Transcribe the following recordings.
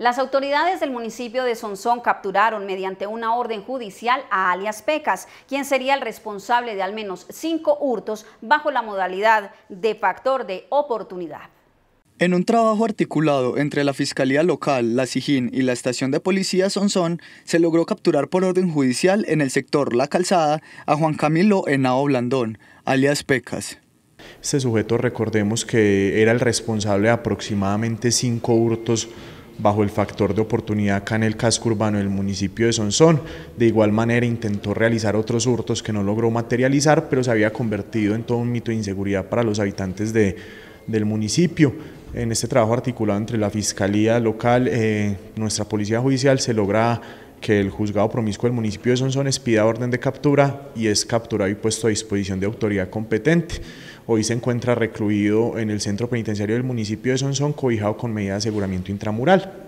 Las autoridades del municipio de Sonsón capturaron mediante una orden judicial a alias Pecas, quien sería el responsable de al menos cinco hurtos bajo la modalidad de factor de oportunidad. En un trabajo articulado entre la Fiscalía Local, la SIGIN y la Estación de Policía Sonsón, se logró capturar por orden judicial en el sector La Calzada a Juan Camilo Henao Blandón, alias Pecas. Este sujeto recordemos que era el responsable de aproximadamente cinco hurtos bajo el factor de oportunidad acá en el casco urbano del municipio de Sonsón. De igual manera intentó realizar otros hurtos que no logró materializar, pero se había convertido en todo un mito de inseguridad para los habitantes de, del municipio. En este trabajo articulado entre la Fiscalía Local, eh, nuestra Policía Judicial, se logra que el juzgado promiscuo del municipio de Sonsón pida orden de captura y es capturado y puesto a disposición de autoridad competente. Hoy se encuentra recluido en el centro penitenciario del municipio de Sonsón, cobijado con medida de aseguramiento intramural.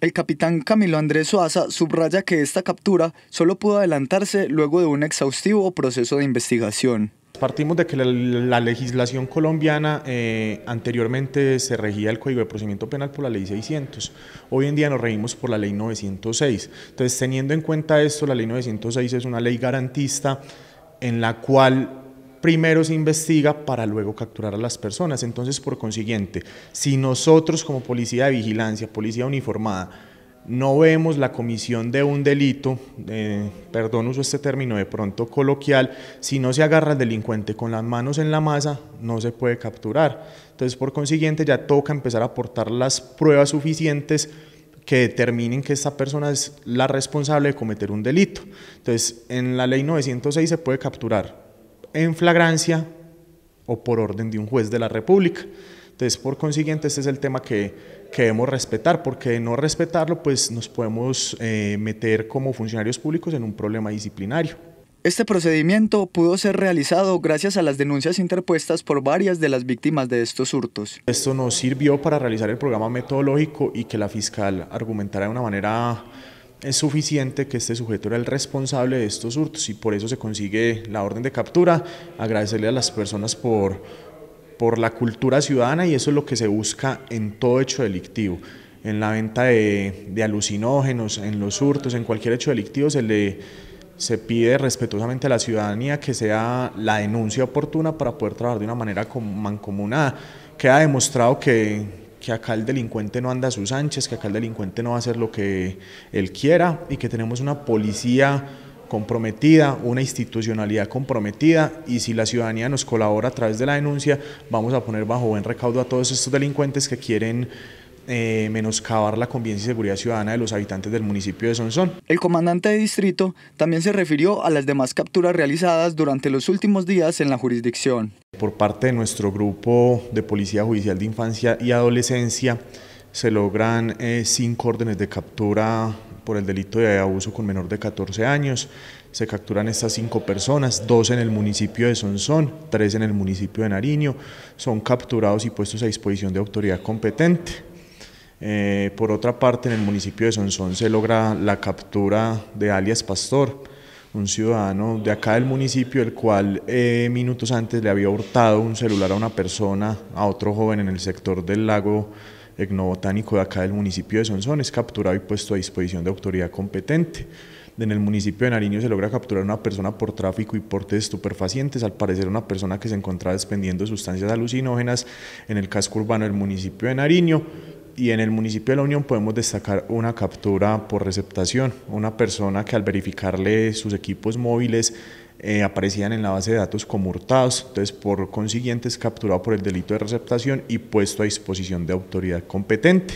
El capitán Camilo Andrés Suaza subraya que esta captura solo pudo adelantarse luego de un exhaustivo proceso de investigación. Partimos de que la, legislación colombiana eh, anteriormente se regía el Código de Procedimiento Penal por la Ley 600. Hoy en día nos regimos por la Ley 906. Entonces, teniendo en cuenta esto, la Ley 906 es una ley garantista en la cual primero se investiga para luego capturar a las personas. Entonces, por consiguiente, si nosotros como policía de vigilancia, policía uniformada, no vemos la comisión de un delito, perdón uso este término de pronto coloquial, si no se agarra el delincuente con las manos en la masa, no se puede capturar. Entonces, por consiguiente, ya toca empezar a aportar las pruebas suficientes que determinen que esta persona es la responsable de cometer un delito. Entonces, en la ley 906 se puede capturar en flagrancia o por orden de un juez de la República. Entonces, por consiguiente, este es el tema que, que debemos respetar, porque no respetarlo, pues nos podemos eh, meter como funcionarios públicos en un problema disciplinario. Este procedimiento pudo ser realizado gracias a las denuncias interpuestas por varias de las víctimas de estos hurtos. Esto nos sirvió para realizar el programa metodológico y que la fiscal argumentara de una manera eh, suficiente que este sujeto era el responsable de estos hurtos y por eso se consigue la orden de captura. Agradecerle a las personas por por la cultura ciudadana y eso es lo que se busca en todo hecho delictivo. En la venta de, de alucinógenos, en los hurtos, en cualquier hecho delictivo se le se pide respetuosamente a la ciudadanía que sea la denuncia oportuna para poder trabajar de una manera mancomunada. Queda demostrado que, que acá el delincuente no anda a sus anchas, que acá el delincuente no va a hacer lo que él quiera y que tenemos una policía comprometida, una institucionalidad comprometida y si la ciudadanía nos colabora a través de la denuncia, vamos a poner bajo buen recaudo a todos estos delincuentes que quieren eh, menoscabar la convivencia y seguridad ciudadana de los habitantes del municipio de Sonsón. El comandante de distrito también se refirió a las demás capturas realizadas durante los últimos días en la jurisdicción. Por parte de nuestro grupo de Policía Judicial de Infancia y Adolescencia se logran eh, cinco órdenes de captura por el delito de abuso con menor de 14 años. Se capturan estas cinco personas, dos en el municipio de Sonsón, tres en el municipio de Nariño. Son capturados y puestos a disposición de autoridad competente. Eh, por otra parte, en el municipio de Sonsón se logra la captura de alias Pastor, un ciudadano de acá del municipio, el cual eh, minutos antes le había hurtado un celular a una persona, a otro joven en el sector del lago etnobotánico de acá del municipio de Sonsón es capturado y puesto a disposición de autoridad competente. En el municipio de Nariño se logra capturar una persona por tráfico y porte de estupefacientes, al parecer una persona que se encontraba expendiendo sustancias alucinógenas en el casco urbano del municipio de Nariño y en el municipio de La Unión podemos destacar una captura por receptación, una persona que al verificarle sus equipos móviles eh, aparecían en la base de datos como hurtados, entonces por consiguiente es capturado por el delito de receptación y puesto a disposición de autoridad competente.